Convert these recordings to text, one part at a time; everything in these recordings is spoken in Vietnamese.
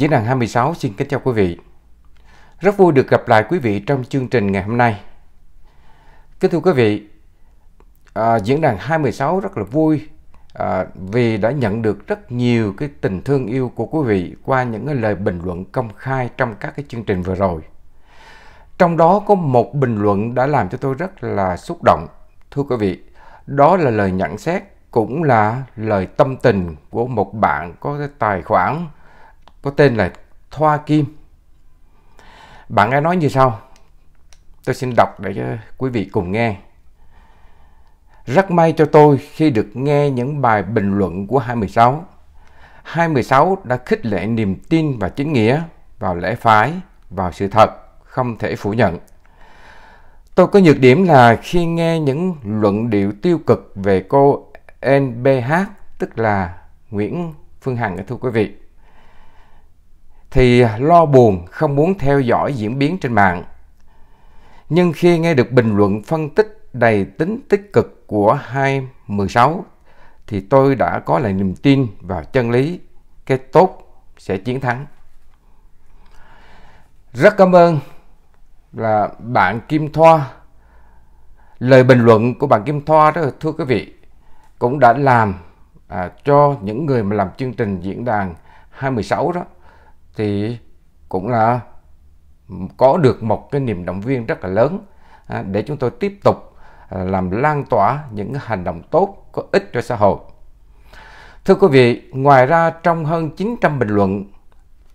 Diễn đàn 26 xin kính chào quý vị. Rất vui được gặp lại quý vị trong chương trình ngày hôm nay. Kính thưa quý vị, à, diễn đàn 26 rất là vui à, vì đã nhận được rất nhiều cái tình thương yêu của quý vị qua những cái lời bình luận công khai trong các cái chương trình vừa rồi. Trong đó có một bình luận đã làm cho tôi rất là xúc động. Thưa quý vị, đó là lời nhận xét cũng là lời tâm tình của một bạn có cái tài khoản có tên là Thoa Kim. Bạn ấy nói như sau. Tôi xin đọc để quý vị cùng nghe. Rất may cho tôi khi được nghe những bài bình luận của 26. 26 đã khích lệ niềm tin và chính nghĩa, vào lẽ phái, vào sự thật, không thể phủ nhận. Tôi có nhược điểm là khi nghe những luận điệu tiêu cực về cô NBH, tức là Nguyễn Phương Hằng thưa quý vị thì lo buồn không muốn theo dõi diễn biến trên mạng. Nhưng khi nghe được bình luận phân tích đầy tính tích cực của 216 thì tôi đã có lại niềm tin vào chân lý cái tốt sẽ chiến thắng. Rất cảm ơn là bạn Kim Thoa. Lời bình luận của bạn Kim Thoa đó thưa quý vị cũng đã làm à, cho những người mà làm chương trình diễn đàn 216 đó thì cũng là có được một cái niềm động viên rất là lớn à, để chúng tôi tiếp tục à, làm lan tỏa những hành động tốt có ích cho xã hội. Thưa quý vị, ngoài ra trong hơn 900 bình luận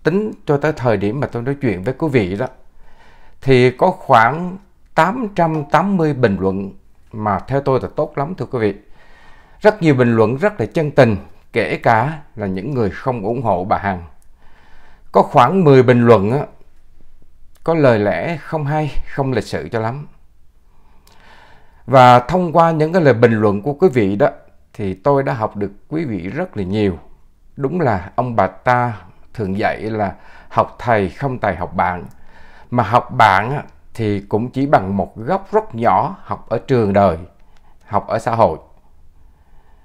tính cho tới thời điểm mà tôi nói chuyện với quý vị đó thì có khoảng 880 bình luận mà theo tôi là tốt lắm thưa quý vị. Rất nhiều bình luận rất là chân tình, kể cả là những người không ủng hộ bà Hằng có khoảng 10 bình luận á, có lời lẽ không hay, không lịch sự cho lắm. Và thông qua những cái lời bình luận của quý vị đó thì tôi đã học được quý vị rất là nhiều. Đúng là ông bà ta thường dạy là học thầy không tài học bạn. Mà học bạn thì cũng chỉ bằng một góc rất nhỏ học ở trường đời, học ở xã hội,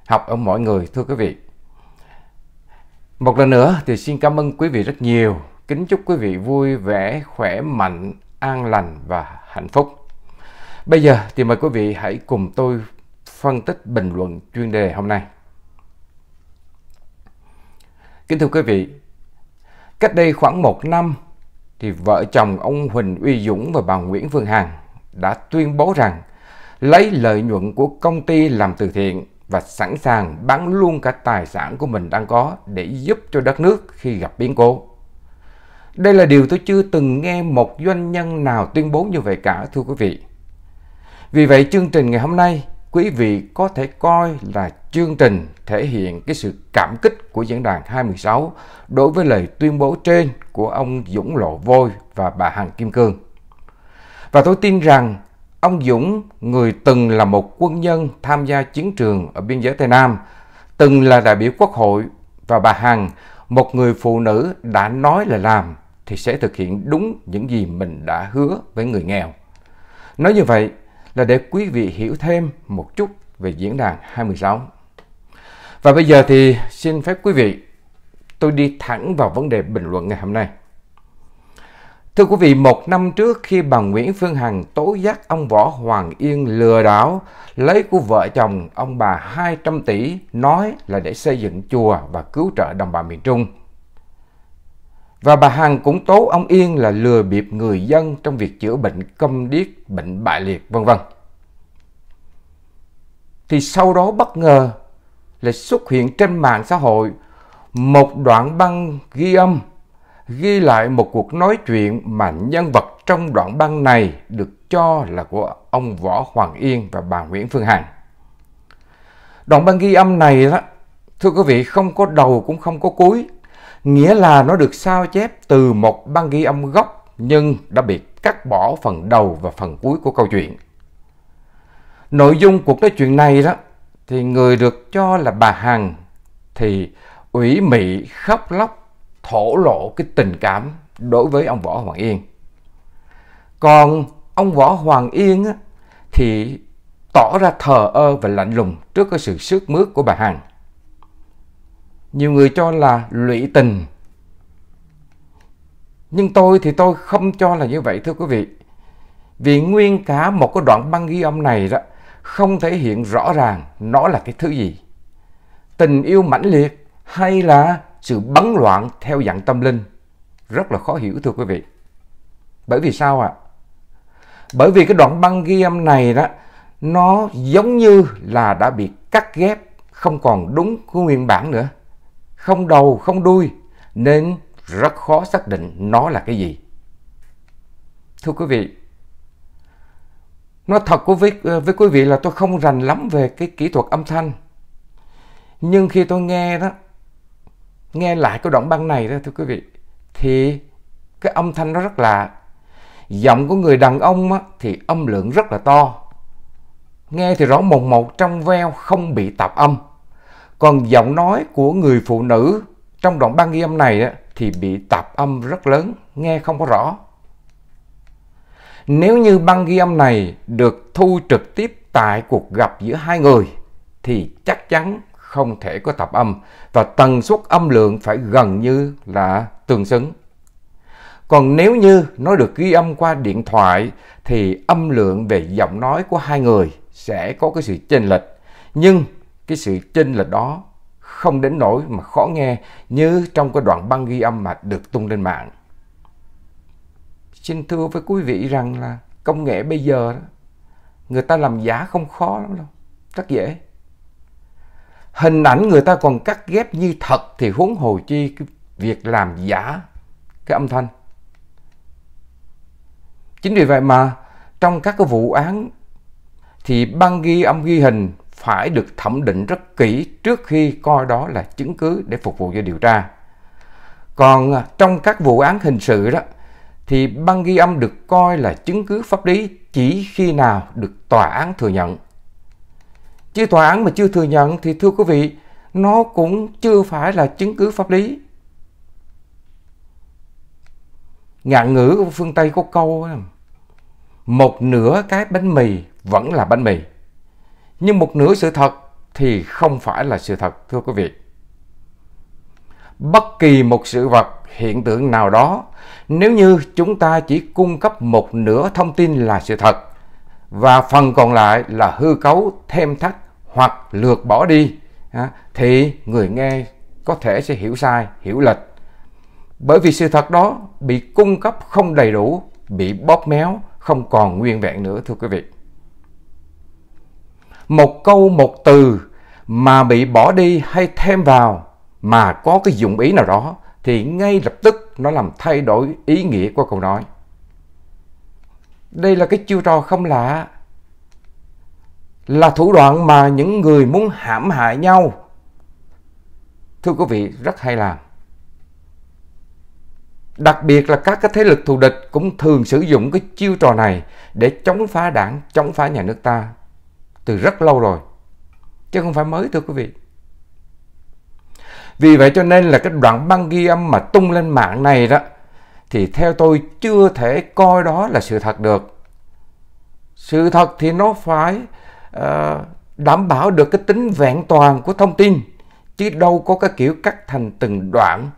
học ở mọi người thưa quý vị. Một lần nữa thì xin cảm ơn quý vị rất nhiều. Kính chúc quý vị vui vẻ, khỏe mạnh, an lành và hạnh phúc. Bây giờ thì mời quý vị hãy cùng tôi phân tích bình luận chuyên đề hôm nay. Kính thưa quý vị, cách đây khoảng một năm thì vợ chồng ông Huỳnh Uy Dũng và bà Nguyễn Phương Hằng đã tuyên bố rằng lấy lợi nhuận của công ty làm từ thiện và sẵn sàng bán luôn cả tài sản của mình đang có để giúp cho đất nước khi gặp biến cố. Đây là điều tôi chưa từng nghe một doanh nhân nào tuyên bố như vậy cả thưa quý vị. Vì vậy chương trình ngày hôm nay quý vị có thể coi là chương trình thể hiện cái sự cảm kích của diễn đàn 26 đối với lời tuyên bố trên của ông Dũng Lộ Vôi và bà Hằng Kim Cương. Và tôi tin rằng Ông Dũng, người từng là một quân nhân tham gia chiến trường ở biên giới Tây Nam, từng là đại biểu quốc hội và bà Hằng, một người phụ nữ đã nói là làm thì sẽ thực hiện đúng những gì mình đã hứa với người nghèo. Nói như vậy là để quý vị hiểu thêm một chút về diễn đàn 26. Và bây giờ thì xin phép quý vị tôi đi thẳng vào vấn đề bình luận ngày hôm nay. Thưa quý vị, một năm trước khi bà Nguyễn Phương Hằng tố giác ông Võ Hoàng Yên lừa đảo lấy của vợ chồng ông bà 200 tỷ nói là để xây dựng chùa và cứu trợ đồng bào miền Trung. Và bà Hằng cũng tố ông Yên là lừa bịp người dân trong việc chữa bệnh câm điếc, bệnh bại liệt, vân vân. Thì sau đó bất ngờ lại xuất hiện trên mạng xã hội một đoạn băng ghi âm ghi lại một cuộc nói chuyện mà nhân vật trong đoạn băng này được cho là của ông Võ Hoàng Yên và bà Nguyễn Phương Hằng. Đoạn băng ghi âm này đó, thưa quý vị, không có đầu cũng không có cuối, nghĩa là nó được sao chép từ một băng ghi âm gốc nhưng đã bị cắt bỏ phần đầu và phần cuối của câu chuyện. Nội dung cuộc nói chuyện này đó thì người được cho là bà Hằng thì ủy mị khóc lóc thổ lộ cái tình cảm đối với ông Võ Hoàng Yên. Còn ông Võ Hoàng Yên á, thì tỏ ra thờ ơ và lạnh lùng trước cái sự sức mướt của bà Hằng. Nhiều người cho là lụy tình. Nhưng tôi thì tôi không cho là như vậy thưa quý vị. Vì nguyên cả một cái đoạn băng ghi âm này đó không thể hiện rõ ràng nó là cái thứ gì. Tình yêu mãnh liệt hay là sự bắn loạn theo dạng tâm linh rất là khó hiểu thưa quý vị bởi vì sao ạ à? bởi vì cái đoạn băng ghi âm này đó nó giống như là đã bị cắt ghép không còn đúng của nguyên bản nữa không đầu không đuôi nên rất khó xác định nó là cái gì thưa quý vị nói thật với, với quý vị là tôi không rành lắm về cái kỹ thuật âm thanh nhưng khi tôi nghe đó nghe lại cái đoạn băng này đó thưa quý vị thì cái âm thanh nó rất lạ giọng của người đàn ông á, thì âm lượng rất là to nghe thì rõ mồn một trong veo không bị tạp âm còn giọng nói của người phụ nữ trong đoạn băng ghi âm này á, thì bị tạp âm rất lớn nghe không có rõ nếu như băng ghi âm này được thu trực tiếp tại cuộc gặp giữa hai người thì chắc chắn không thể có tập âm và tần suất âm lượng phải gần như là tương xứng. Còn nếu như nó được ghi âm qua điện thoại thì âm lượng về giọng nói của hai người sẽ có cái sự chênh lệch. Nhưng cái sự chênh lệch đó không đến nỗi mà khó nghe như trong cái đoạn băng ghi âm mà được tung lên mạng. Xin thưa với quý vị rằng là công nghệ bây giờ người ta làm giả không khó lắm đâu, rất dễ hình ảnh người ta còn cắt ghép như thật thì huống hồ chi cái việc làm giả cái âm thanh chính vì vậy mà trong các cái vụ án thì băng ghi âm ghi hình phải được thẩm định rất kỹ trước khi coi đó là chứng cứ để phục vụ cho điều tra. Còn à, trong các vụ án hình sự đó thì băng ghi âm được coi là chứng cứ pháp lý chỉ khi nào được tòa án thừa nhận Chứ tòa án mà chưa thừa nhận thì thưa quý vị, nó cũng chưa phải là chứng cứ pháp lý. Ngạn ngữ của phương Tây có câu một nửa cái bánh mì vẫn là bánh mì. Nhưng một nửa sự thật thì không phải là sự thật thưa quý vị. Bất kỳ một sự vật, hiện tượng nào đó, nếu như chúng ta chỉ cung cấp một nửa thông tin là sự thật và phần còn lại là hư cấu thêm thắt hoặc lược bỏ đi à, thì người nghe có thể sẽ hiểu sai hiểu lệch bởi vì sự thật đó bị cung cấp không đầy đủ bị bóp méo không còn nguyên vẹn nữa thưa quý vị một câu một từ mà bị bỏ đi hay thêm vào mà có cái dụng ý nào đó thì ngay lập tức nó làm thay đổi ý nghĩa của câu nói đây là cái chiêu trò không lạ là thủ đoạn mà những người muốn hãm hại nhau thưa quý vị rất hay làm đặc biệt là các cái thế lực thù địch cũng thường sử dụng cái chiêu trò này để chống phá đảng chống phá nhà nước ta từ rất lâu rồi chứ không phải mới thưa quý vị vì vậy cho nên là cái đoạn băng ghi âm mà tung lên mạng này đó thì theo tôi chưa thể coi đó là sự thật được sự thật thì nó phải uh, đảm bảo được cái tính vẹn toàn của thông tin chứ đâu có cái kiểu cắt thành từng đoạn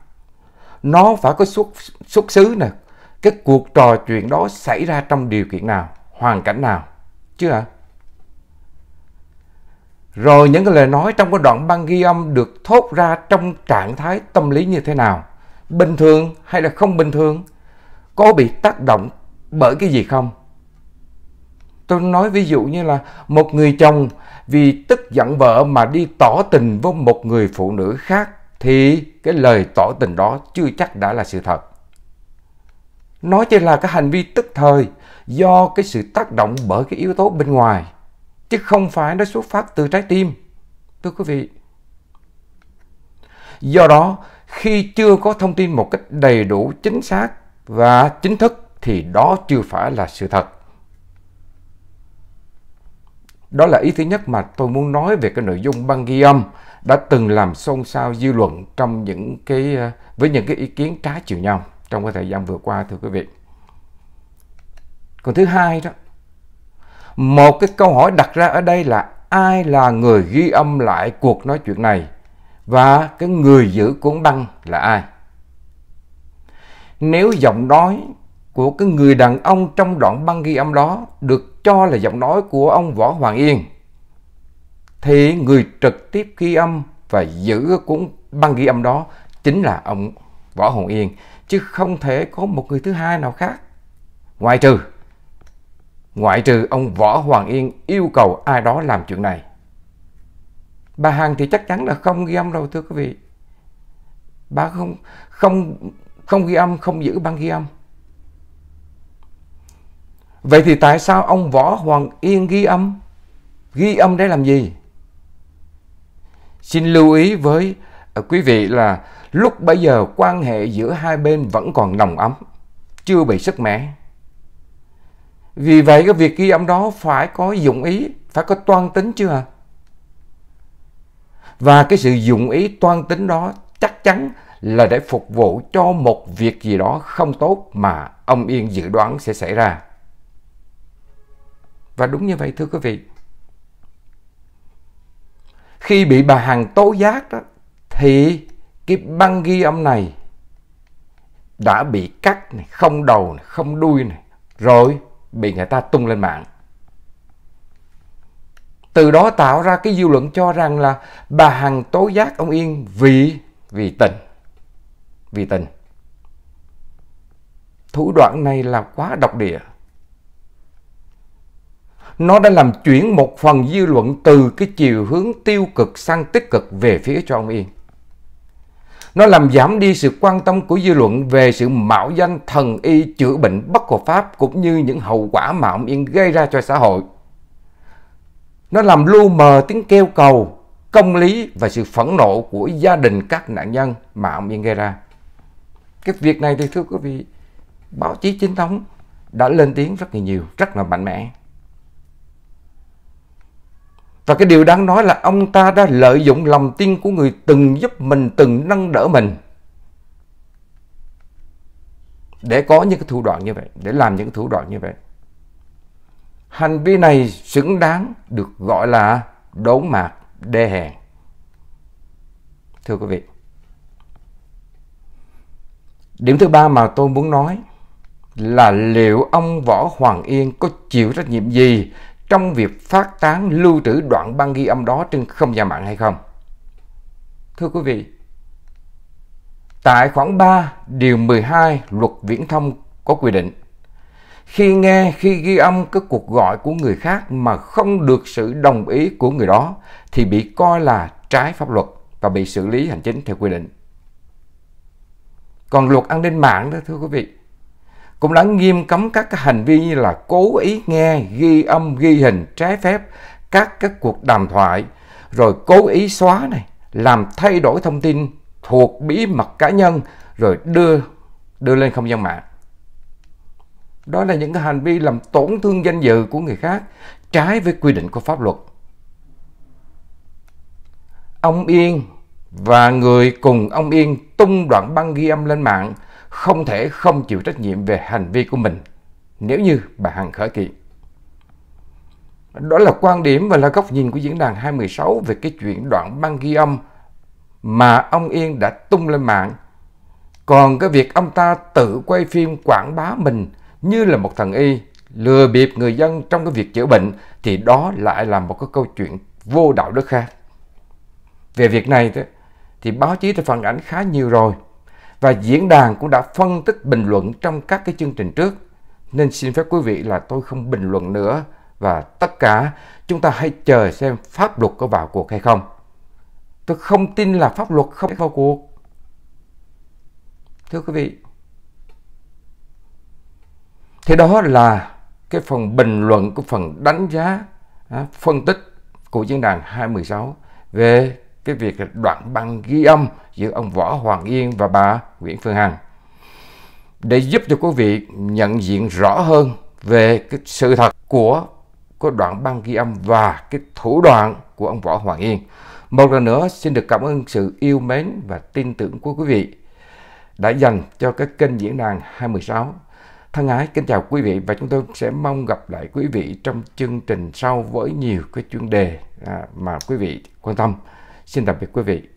nó phải có xuất xuất xứ nè cái cuộc trò chuyện đó xảy ra trong điều kiện nào hoàn cảnh nào chứ ạ rồi những cái lời nói trong cái đoạn băng ghi âm được thốt ra trong trạng thái tâm lý như thế nào bình thường hay là không bình thường có bị tác động bởi cái gì không tôi nói ví dụ như là một người chồng vì tức giận vợ mà đi tỏ tình với một người phụ nữ khác thì cái lời tỏ tình đó chưa chắc đã là sự thật nó chỉ là cái hành vi tức thời do cái sự tác động bởi cái yếu tố bên ngoài chứ không phải nó xuất phát từ trái tim thưa quý vị do đó khi chưa có thông tin một cách đầy đủ chính xác và chính thức thì đó chưa phải là sự thật đó là ý thứ nhất mà tôi muốn nói về cái nội dung băng ghi âm đã từng làm xôn xao dư luận trong những cái ờ, với những cái ý kiến trái chiều nhau trong cái thời gian vừa qua thưa quý vị. Còn thứ hai đó, một cái câu hỏi đặt ra ở đây là ai là người ghi âm lại cuộc nói chuyện này và cái người giữ cuốn băng là ai. Nếu giọng nói của cái người đàn ông trong đoạn băng ghi âm đó được cho là giọng nói của ông Võ Hoàng Yên, thì người trực tiếp ghi âm và giữ cuốn băng ghi âm đó chính là ông Võ hoàng Yên, chứ không thể có một người thứ hai nào khác. Ngoại trừ, ngoại trừ ông Võ Hoàng Yên yêu cầu ai đó làm chuyện này bà Hằng thì chắc chắn là không ghi âm đâu thưa quý vị bà không không không ghi âm không giữ băng ghi âm vậy thì tại sao ông võ hoàng yên ghi âm ghi âm để làm gì xin lưu ý với à, quý vị là lúc bây giờ quan hệ giữa hai bên vẫn còn nồng ấm chưa bị sức mẻ vì vậy cái việc ghi âm đó phải có dụng ý phải có toan tính chưa và cái sự dụng ý toan tính đó chắc chắn là để phục vụ cho một việc gì đó không tốt mà ông Yên dự đoán sẽ xảy ra. Và đúng như vậy thưa quý vị. Khi bị bà Hằng tố giác đó thì cái băng ghi âm này đã bị cắt này, không đầu này, không đuôi này, rồi bị người ta tung lên mạng từ đó tạo ra cái dư luận cho rằng là bà Hằng tố giác ông Yên vì vì tình vì tình thủ đoạn này là quá độc địa nó đã làm chuyển một phần dư luận từ cái chiều hướng tiêu cực sang tích cực về phía cho ông Yên nó làm giảm đi sự quan tâm của dư luận về sự mạo danh thần y chữa bệnh bất hợp pháp cũng như những hậu quả mà ông Yên gây ra cho xã hội nó làm lu mờ tiếng kêu cầu, công lý và sự phẫn nộ của gia đình các nạn nhân mà ông Yên gây ra. Cái việc này thì thưa quý vị, báo chí chính thống đã lên tiếng rất là nhiều, rất là mạnh mẽ. Và cái điều đáng nói là ông ta đã lợi dụng lòng tin của người từng giúp mình, từng nâng đỡ mình. Để có những cái thủ đoạn như vậy, để làm những cái thủ đoạn như vậy. Hành vi này xứng đáng được gọi là đấu mạc đê hèn. Thưa quý vị, điểm thứ ba mà tôi muốn nói là liệu ông Võ Hoàng Yên có chịu trách nhiệm gì trong việc phát tán lưu trữ đoạn băng ghi âm đó trên không gian mạng hay không? Thưa quý vị, tại khoản 3 điều 12 luật viễn thông có quy định khi nghe khi ghi âm các cuộc gọi của người khác mà không được sự đồng ý của người đó thì bị coi là trái pháp luật và bị xử lý hành chính theo quy định. Còn luật an ninh mạng đó thưa quý vị cũng đã nghiêm cấm các cái hành vi như là cố ý nghe, ghi âm, ghi hình trái phép các các cuộc đàm thoại rồi cố ý xóa này, làm thay đổi thông tin thuộc bí mật cá nhân rồi đưa đưa lên không gian mạng đó là những hành vi làm tổn thương danh dự của người khác, trái với quy định của pháp luật. Ông Yên và người cùng ông Yên tung đoạn băng ghi âm lên mạng không thể không chịu trách nhiệm về hành vi của mình nếu như bà Hằng khởi kiện. Đó là quan điểm và là góc nhìn của diễn đàn 216 về cái chuyện đoạn băng ghi âm mà ông Yên đã tung lên mạng. Còn cái việc ông ta tự quay phim quảng bá mình như là một thần y lừa bịp người dân trong cái việc chữa bệnh thì đó lại là một cái câu chuyện vô đạo đức khác. Về việc này thì báo chí đã phản ảnh khá nhiều rồi và diễn đàn cũng đã phân tích bình luận trong các cái chương trình trước nên xin phép quý vị là tôi không bình luận nữa và tất cả chúng ta hãy chờ xem pháp luật có vào cuộc hay không. Tôi không tin là pháp luật không vào cuộc. Thưa quý vị, Thế đó là cái phần bình luận của phần đánh giá à, phân tích của diễn đàn 216 về cái việc đoạn băng ghi âm giữa ông Võ Hoàng Yên và bà Nguyễn Phương Hằng. Để giúp cho quý vị nhận diện rõ hơn về cái sự thật của cái đoạn băng ghi âm và cái thủ đoạn của ông Võ Hoàng Yên. Một lần nữa xin được cảm ơn sự yêu mến và tin tưởng của quý vị đã dành cho cái kênh diễn đàn 216. Thân ái kính chào quý vị và chúng tôi sẽ mong gặp lại quý vị trong chương trình sau với nhiều cái chuyên đề à, mà quý vị quan tâm. Xin tạm biệt quý vị.